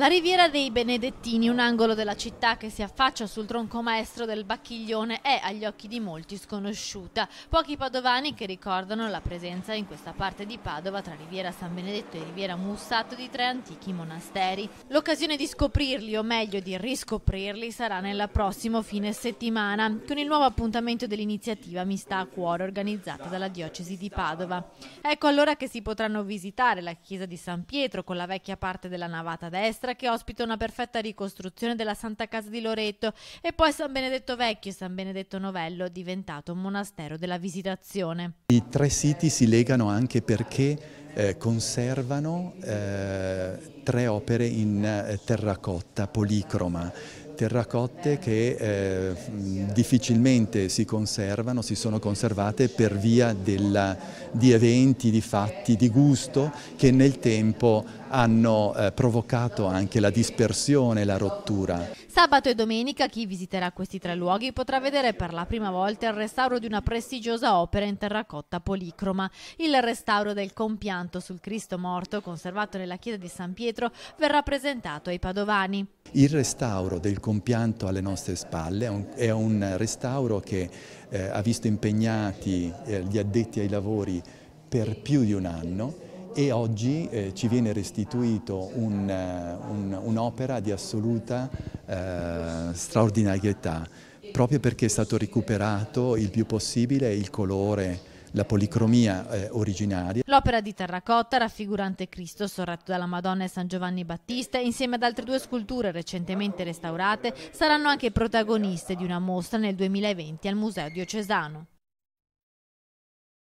La riviera dei Benedettini, un angolo della città che si affaccia sul tronco maestro del Bacchiglione, è agli occhi di molti sconosciuta. Pochi padovani che ricordano la presenza in questa parte di Padova tra Riviera San Benedetto e Riviera Mussato di tre antichi monasteri. L'occasione di scoprirli, o meglio di riscoprirli, sarà nel prossimo fine settimana, con il nuovo appuntamento dell'iniziativa Mi sta a cuore organizzata dalla Diocesi di Padova. Ecco allora che si potranno visitare la chiesa di San Pietro con la vecchia parte della navata destra finestra che ospita una perfetta ricostruzione della Santa Casa di Loreto e poi San Benedetto Vecchio e San Benedetto Novello, diventato un monastero della visitazione. I tre siti si legano anche perché eh, conservano eh, tre opere in eh, terracotta policroma terracotte che eh, difficilmente si conservano, si sono conservate per via della, di eventi, di fatti, di gusto che nel tempo hanno eh, provocato anche la dispersione, la rottura. Sabato e domenica chi visiterà questi tre luoghi potrà vedere per la prima volta il restauro di una prestigiosa opera in terracotta policroma. Il restauro del compianto sul Cristo morto, conservato nella chiesa di San Pietro, verrà presentato ai padovani. Il restauro del compianto alle nostre spalle è un restauro che eh, ha visto impegnati eh, gli addetti ai lavori per più di un anno e oggi eh, ci viene restituito eh, un'opera un, un di assoluta eh, straordinarietà proprio perché è stato recuperato il più possibile il colore la policromia eh, originaria. L'opera di terracotta raffigurante Cristo sorretto dalla Madonna e San Giovanni Battista insieme ad altre due sculture recentemente restaurate saranno anche protagoniste di una mostra nel 2020 al Museo Diocesano.